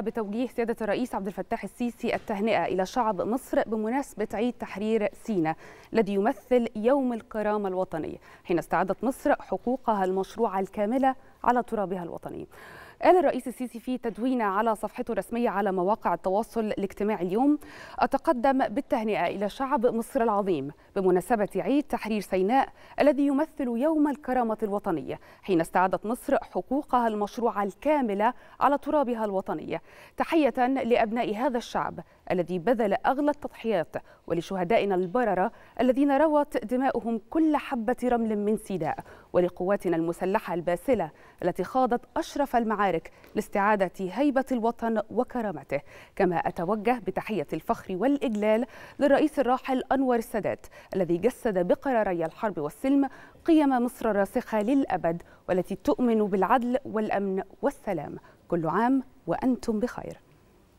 بتوجيه سيادة الرئيس عبد الفتاح السيسي التهنئة إلى شعب مصر بمناسبة عيد تحرير سينا الذي يمثل يوم الكرامة الوطنية حين استعادت مصر حقوقها المشروعة الكاملة على ترابها الوطني قال الرئيس السيسي في تدوينه على صفحته الرسمية على مواقع التواصل الاجتماعي اليوم أتقدم بالتهنئة إلى شعب مصر العظيم بمناسبة عيد تحرير سيناء الذي يمثل يوم الكرامة الوطنية حين استعادت مصر حقوقها المشروعة الكاملة على ترابها الوطني تحية لأبناء هذا الشعب الذي بذل أغلى التضحيات ولشهدائنا البررة الذين روت دماؤهم كل حبة رمل من سيناء ولقواتنا المسلحة الباسلة التي خاضت أشرف المعارك لاستعادة هيبة الوطن وكرامته كما أتوجه بتحية الفخر والإجلال للرئيس الراحل أنور السادات الذي جسد بقراري الحرب والسلم قيم مصر الراسخة للأبد والتي تؤمن بالعدل والأمن والسلام كل عام وأنتم بخير